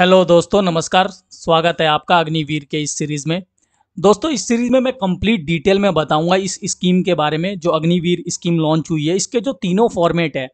hello दोस्तों नमस्कार स्वागत है आपका अग्निवीर के इस सीरीज़ में दोस्तों इस सीरीज़ में मैं कंप्लीट डिटेल में बताऊंगा इस स्कीम के बारे में जो अग्निवीर स्कीम लॉन्च हुई है इसके जो तीनों फॉर्मेट है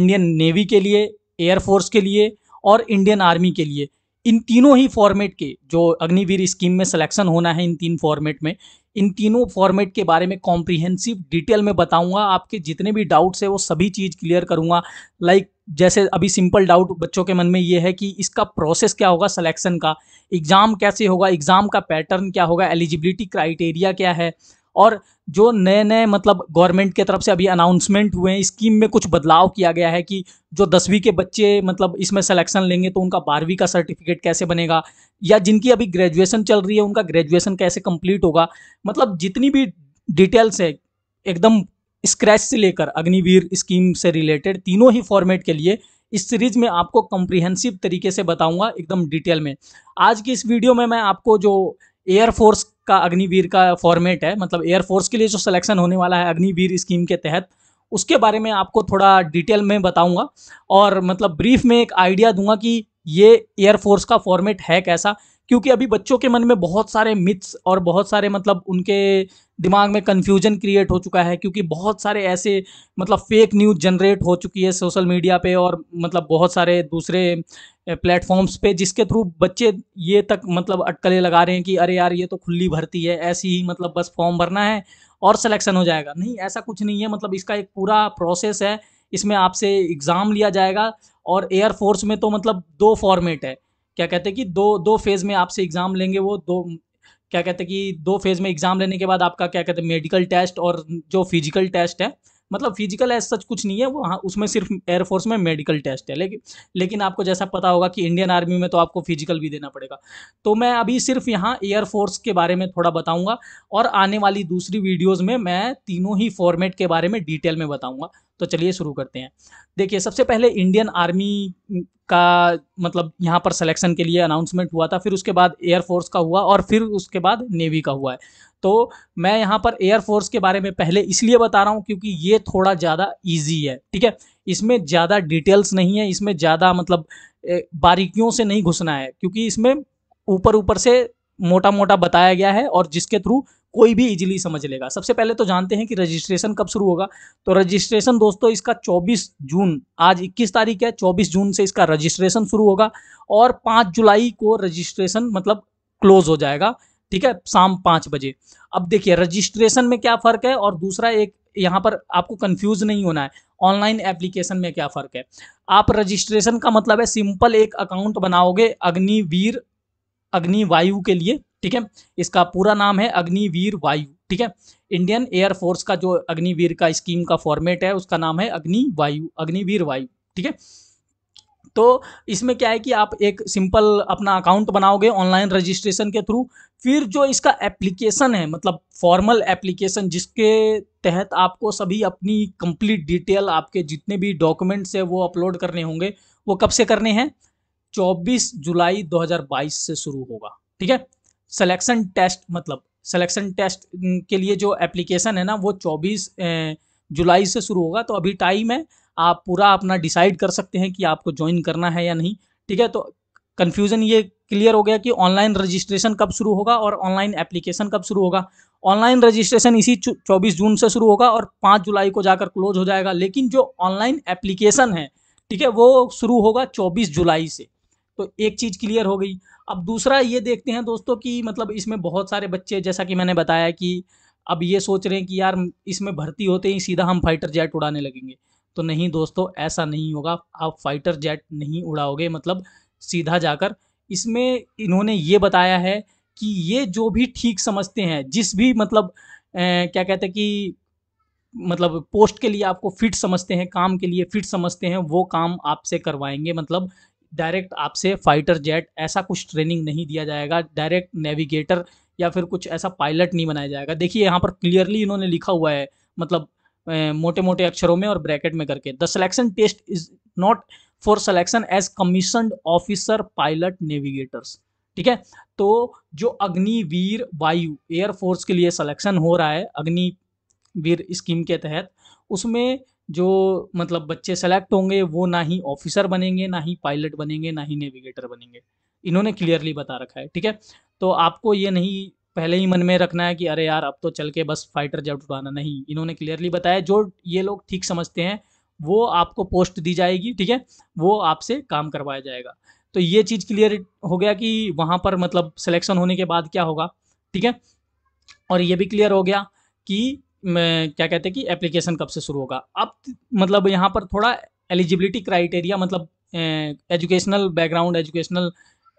इंडियन नेवी के लिए एयरफोर्स के लिए और इंडियन आर्मी के लिए इन तीनों ही फॉर्मेट के जो अग्निवीर स्कीम में सिलेक्शन होना है इन तीन फॉर्मेट में इन तीनों फॉर्मेट के बारे में कॉम्प्रिहेंसिव डिटेल में बताऊंगा आपके जितने भी डाउट्स है वो सभी चीज़ क्लियर करूंगा लाइक like, जैसे अभी सिंपल डाउट बच्चों के मन में ये है कि इसका प्रोसेस क्या होगा सिलेक्शन का एग्ज़ाम कैसे होगा एग्ज़ाम का पैटर्न क्या होगा एलिजिबिलिटी क्राइटेरिया क्या है और जो नए नए मतलब गवर्नमेंट के तरफ से अभी अनाउंसमेंट हुए हैं स्कीम में कुछ बदलाव किया गया है कि जो दसवीं के बच्चे मतलब इसमें सिलेक्शन लेंगे तो उनका बारहवीं का सर्टिफिकेट कैसे बनेगा या जिनकी अभी ग्रेजुएशन चल रही है उनका ग्रेजुएशन कैसे कंप्लीट होगा मतलब जितनी भी डिटेल्स है एकदम स्क्रैच से लेकर अग्निवीर स्कीम से रिलेटेड तीनों ही फॉर्मेट के लिए इस सीरीज में आपको कम्प्रिहेंसिव तरीके से बताऊंगा एकदम डिटेल में आज की इस वीडियो में मैं आपको जो एयरफोर्स का अग्निवीर का फॉर्मेट है मतलब एयरफोर्स के लिए जो सिलेक्शन होने वाला है अग्निवीर स्कीम के तहत उसके बारे में आपको थोड़ा डिटेल में बताऊंगा और मतलब ब्रीफ में एक आइडिया दूंगा कि ये एयरफोर्स का फॉर्मेट है कैसा क्योंकि अभी बच्चों के मन में बहुत सारे मिथ्स और बहुत सारे मतलब उनके दिमाग में कन्फ्यूजन क्रिएट हो चुका है क्योंकि बहुत सारे ऐसे मतलब फेक न्यूज़ जनरेट हो चुकी है सोशल मीडिया पे और मतलब बहुत सारे दूसरे प्लेटफॉर्म्स पे जिसके थ्रू बच्चे ये तक मतलब अटकलें लगा रहे हैं कि अरे यार ये तो खुली भर्ती है ऐसी ही मतलब बस फॉर्म भरना है और सलेक्शन हो जाएगा नहीं ऐसा कुछ नहीं है मतलब इसका एक पूरा प्रोसेस है इसमें आपसे एग्ज़ाम लिया जाएगा और एयरफोर्स में तो मतलब दो फॉर्मेट है क्या कहते हैं कि दो दो फेज़ में आपसे एग्ज़ाम लेंगे वो दो क्या कहते हैं कि दो फेज़ में एग्ज़ाम लेने के बाद आपका क्या कहते हैं मेडिकल टेस्ट और जो फिजिकल टेस्ट है मतलब फिजिकल एज सच कुछ नहीं है वो हाँ उसमें सिर्फ एयरफोर्स में मेडिकल टेस्ट है लेकिन लेकिन आपको जैसा पता होगा कि इंडियन आर्मी में तो आपको फिजिकल भी देना पड़ेगा तो मैं अभी सिर्फ यहाँ एयरफोर्स के बारे में थोड़ा बताऊँगा और आने वाली दूसरी वीडियोज़ में मैं तीनों ही फॉर्मेट के बारे में डिटेल में बताऊँगा तो चलिए शुरू करते हैं देखिए सबसे पहले इंडियन आर्मी का मतलब यहाँ पर सिलेक्शन के लिए अनाउंसमेंट हुआ था फिर उसके बाद एयरफोर्स का हुआ और फिर उसके बाद नेवी का हुआ है तो मैं यहाँ पर एयरफोर्स के बारे में पहले इसलिए बता रहा हूँ क्योंकि ये थोड़ा ज़्यादा ईजी है ठीक है इसमें ज़्यादा डिटेल्स नहीं है इसमें ज़्यादा मतलब बारीकियों से नहीं घुसना है क्योंकि इसमें ऊपर ऊपर से मोटा मोटा बताया गया है और जिसके थ्रू कोई भी इजीली समझ लेगा सबसे पहले तो जानते हैं कि रजिस्ट्रेशन कब शुरू होगा तो रजिस्ट्रेशन दोस्तों इसका 24 जून आज 21 तारीख है 24 जून से इसका रजिस्ट्रेशन शुरू होगा और 5 जुलाई को रजिस्ट्रेशन मतलब क्लोज हो जाएगा ठीक है शाम पाँच बजे अब देखिए रजिस्ट्रेशन में क्या फ़र्क है और दूसरा एक यहाँ पर आपको कन्फ्यूज नहीं होना है ऑनलाइन एप्लीकेशन में क्या फ़र्क है आप रजिस्ट्रेशन का मतलब है सिंपल एक अकाउंट बनाओगे अग्निवीर अग्नि वायु के लिए ठीक है इसका पूरा नाम है अग्निवीर वायु ठीक है इंडियन एयरफोर्स का जो अग्निवीर का स्कीम का फॉर्मेट है उसका नाम है अग्नि वायु अग्निवीर वायु ठीक है तो इसमें क्या है कि आप एक सिंपल अपना अकाउंट बनाओगे ऑनलाइन रजिस्ट्रेशन के थ्रू फिर जो इसका एप्लीकेशन है मतलब फॉर्मल एप्लीकेशन जिसके तहत आपको सभी अपनी कंप्लीट डिटेल आपके जितने भी डॉक्यूमेंट्स है वो अपलोड करने होंगे वो कब से करने हैं 24 जुलाई 2022 से शुरू होगा ठीक है सिलेक्शन टेस्ट मतलब सिलेक्शन टेस्ट के लिए जो एप्लीकेशन है ना वो 24 जुलाई से शुरू होगा तो अभी टाइम है आप पूरा अपना डिसाइड कर सकते हैं कि आपको ज्वाइन करना है या नहीं ठीक है तो कन्फ्यूज़न ये क्लियर हो गया कि ऑनलाइन रजिस्ट्रेशन कब शुरू होगा और ऑनलाइन एप्लीकेशन कब शुरू होगा ऑनलाइन रजिस्ट्रेशन इसी 24 जून से शुरू होगा और 5 जुलाई को जाकर क्लोज हो जाएगा लेकिन जो ऑनलाइन एप्लीकेशन है ठीक है वो शुरू होगा 24 जुलाई से तो एक चीज़ क्लियर हो गई अब दूसरा ये देखते हैं दोस्तों कि मतलब इसमें बहुत सारे बच्चे जैसा कि मैंने बताया कि अब ये सोच रहे हैं कि यार इसमें भर्ती होते ही सीधा हम फाइटर जेट उड़ाने लगेंगे तो नहीं दोस्तों ऐसा नहीं होगा आप फाइटर जेट नहीं उड़ाओगे मतलब सीधा जाकर इसमें इन्होंने ये बताया है कि ये जो भी ठीक समझते हैं जिस भी मतलब ए, क्या कहते हैं कि मतलब पोस्ट के लिए आपको फिट समझते हैं काम के लिए फिट समझते हैं वो काम आपसे करवाएंगे मतलब डायरेक्ट आपसे फाइटर जेट ऐसा कुछ ट्रेनिंग नहीं दिया जाएगा डायरेक्ट नेविगेटर या फिर कुछ ऐसा पायलट नहीं बनाया जाएगा देखिए यहाँ पर क्लियरली इन्होंने लिखा हुआ है मतलब मोटे मोटे अक्षरों में और ब्रैकेट में करके the selection test is not for selection as commission officer pilot navigators ठीक है तो जो अग्निवीर वायु एयरफोर्स के लिए सलेक्शन हो रहा है अग्निवीर स्कीम के तहत उसमें जो मतलब बच्चे सेलेक्ट होंगे वो ना ही ऑफिसर बनेंगे ना ही पायलट बनेंगे ना ही नेविगेटर बनेंगे इन्होंने क्लियरली बता रखा है ठीक है तो आपको ये नहीं पहले ही मन में रखना है कि अरे यार अब तो चल के बस फाइटर जेट उड़ाना नहीं इन्होंने क्लियरली बताया जो ये लोग ठीक समझते हैं वो आपको पोस्ट दी जाएगी ठीक है वो आपसे काम करवाया जाएगा तो ये चीज़ क्लियर हो गया कि वहाँ पर मतलब सिलेक्शन होने के बाद क्या होगा ठीक है और ये भी क्लियर हो गया कि क्या कहते हैं कि एप्लीकेशन कब से शुरू होगा अब मतलब यहाँ पर थोड़ा एलिजिबिलिटी क्राइटेरिया मतलब एजुकेशनल बैकग्राउंड एजुकेशनल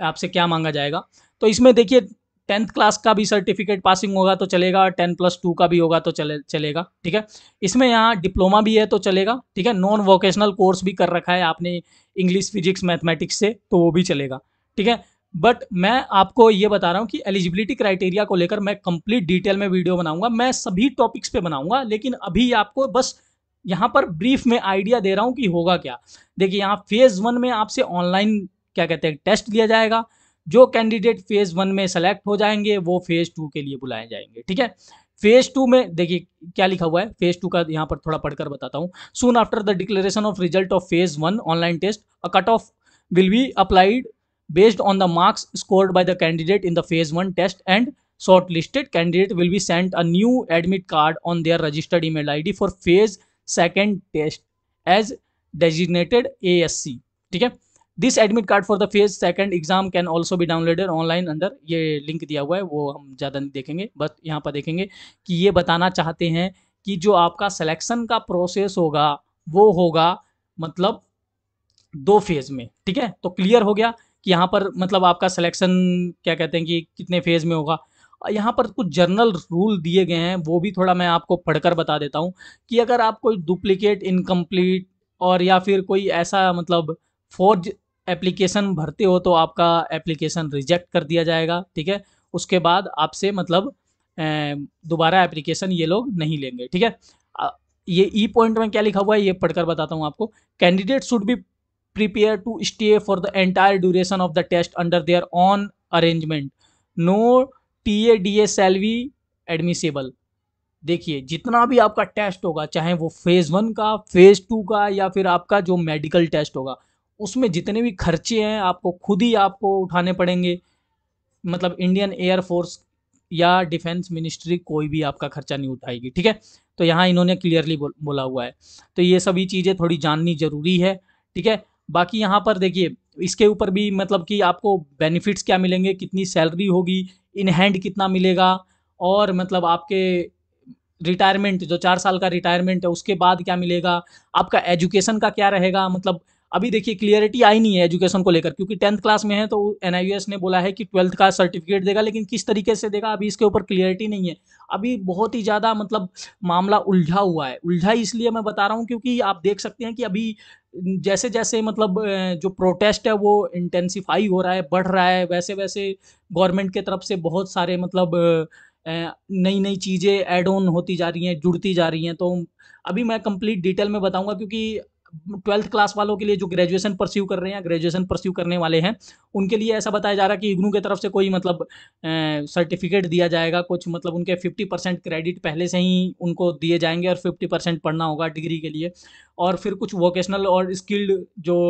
आपसे क्या मांगा जाएगा तो इसमें देखिए टेंथ क्लास का भी सर्टिफिकेट पासिंग होगा तो चलेगा टेन प्लस टू का भी होगा तो चले चलेगा ठीक है इसमें यहाँ डिप्लोमा भी है तो चलेगा ठीक है नॉन वोकेशनल कोर्स भी कर रखा है आपने इंग्लिश फिजिक्स मैथमेटिक्स से तो वो भी चलेगा ठीक है बट मैं आपको ये बता रहा हूँ कि एलिजिबिलिटी क्राइटेरिया को लेकर मैं कंप्लीट डिटेल में वीडियो बनाऊंगा मैं सभी टॉपिक्स पे बनाऊंगा लेकिन अभी आपको बस यहाँ पर ब्रीफ में आइडिया दे रहा हूँ कि होगा क्या देखिए यहाँ फेज़ वन में आपसे ऑनलाइन क्या कहते हैं टेस्ट दिया जाएगा जो कैंडिडेट फेज़ वन में सेलेक्ट हो जाएंगे वो फेज़ टू के लिए बुलाए जाएंगे ठीक है फेज टू में देखिए क्या लिखा हुआ है फेज टू का यहाँ पर थोड़ा पढ़कर बताता हूँ soon after the declaration of result of phase one online test a cut off will be applied based on the marks scored by the candidate in the phase 1 test and shortlisted candidate will be sent a new admit card on their registered email id for phase second test as designated asc ठीक है this admit card for the phase second exam can also भी downloaded online अंदर ये link दिया हुआ है वो हम ज़्यादा नहीं देखेंगे बस यहाँ पर देखेंगे कि ये बताना चाहते हैं कि जो आपका सिलेक्शन का प्रोसेस होगा वो होगा मतलब दो फेज में ठीक है तो क्लियर हो गया कि यहाँ पर मतलब आपका सिलेक्शन क्या कहते हैं कि कितने फेज़ में होगा यहाँ पर कुछ जर्नल रूल दिए गए हैं वो भी थोड़ा मैं आपको पढ़कर बता देता हूँ कि अगर आप कोई डुप्लीकेट इनकम्प्लीट और या फिर कोई ऐसा मतलब फोर्ज एप्लीकेशन भरते हो तो आपका एप्लीकेशन रिजेक्ट कर दिया जाएगा ठीक है उसके बाद आपसे मतलब दोबारा एप्लीकेशन ये लोग नहीं लेंगे ठीक है ये ई e पॉइंट में क्या लिखा हुआ है ये पढ़कर बताता हूँ आपको candidate should be prepare to stay for the entire duration of the test under their own arrangement no T A D A shall be admissible देखिए जितना भी आपका टेस्ट होगा चाहे वो फेज़ वन का फेज़ टू का या फिर आपका जो मेडिकल टेस्ट होगा उसमें जितने भी खर्चे हैं आपको खुद ही आपको उठाने पड़ेंगे मतलब इंडियन एयरफोर्स या डिफेंस मिनिस्ट्री कोई भी आपका खर्चा नहीं उठाएगी ठीक है तो यहाँ इन्होंने क्लियरली बोला हुआ है तो ये सभी चीज़ें थोड़ी जाननी ज़रूरी है ठीक है बाकी यहाँ पर देखिए इसके ऊपर भी मतलब कि आपको बेनिफिट्स क्या मिलेंगे कितनी सैलरी होगी इन हैंड कितना मिलेगा और मतलब आपके रिटायरमेंट जो चार साल का रिटायरमेंट है उसके बाद क्या मिलेगा आपका एजुकेशन का क्या रहेगा मतलब अभी देखिए क्लियरिटी आई नहीं है एजुकेशन को लेकर क्योंकि टेंथ क्लास में है तो एन ने बोला है कि ट्वेल्थ का सर्टिफिकेट देगा लेकिन किस तरीके से देगा अभी इसके ऊपर क्लियरिटी नहीं है अभी बहुत ही ज़्यादा मतलब मामला उलझा हुआ है उलझा इसलिए मैं बता रहा हूँ क्योंकि आप देख सकते हैं कि अभी जैसे जैसे मतलब जो प्रोटेस्ट है वो इंटेंसिफाई हो रहा है बढ़ रहा है वैसे वैसे गवर्नमेंट के तरफ से बहुत सारे मतलब नई नई चीज़ें एड ऑन होती जा रही हैं जुड़ती जा रही हैं तो अभी मैं कंप्लीट डिटेल में बताऊंगा क्योंकि ट्वेल्थ क्लास वालों के लिए जो ग्रेजुएशन परस्यू कर रहे हैं ग्रेजुएशन परस्यू करने वाले हैं उनके लिए ऐसा बताया जा रहा है कि इग्नू की तरफ से कोई मतलब सर्टिफिकेट दिया जाएगा कुछ मतलब उनके फिफ्टी परसेंट क्रेडिट पहले से ही उनको दिए जाएंगे और फिफ्टी परसेंट पढ़ना होगा डिग्री के लिए और फिर कुछ वोकेशनल और स्किल्ड जो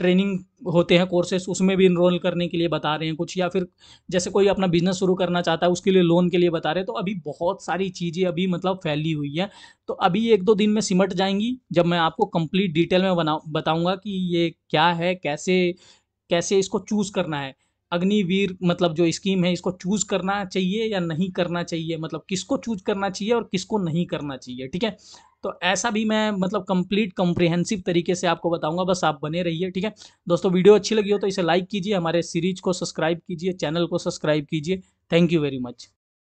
ट्रेनिंग होते हैं कोर्सेस उसमें भी इनरोल करने के लिए बता रहे हैं कुछ या फिर जैसे कोई अपना बिजनेस शुरू करना चाहता है उसके लिए लोन के लिए बता रहे हैं तो अभी बहुत सारी चीज़ें अभी मतलब फैली हुई हैं तो अभी एक दो दिन में सिमट जाएंगी जब मैं आपको कंप्लीट डिटेल में बना बताऊँगा कि ये क्या है कैसे कैसे इसको चूज़ करना है अग्निवीर मतलब जो स्कीम है इसको चूज करना चाहिए या नहीं करना चाहिए मतलब किसको चूज करना चाहिए और किसको नहीं करना चाहिए ठीक है तो ऐसा भी मैं मतलब कंप्लीट कॉम्प्रिहेंसिव तरीके से आपको बताऊंगा बस आप बने रहिए ठीक है दोस्तों वीडियो अच्छी लगी हो तो इसे लाइक कीजिए हमारे सीरीज को सब्सक्राइब कीजिए चैनल को सब्सक्राइब कीजिए थैंक यू वेरी मच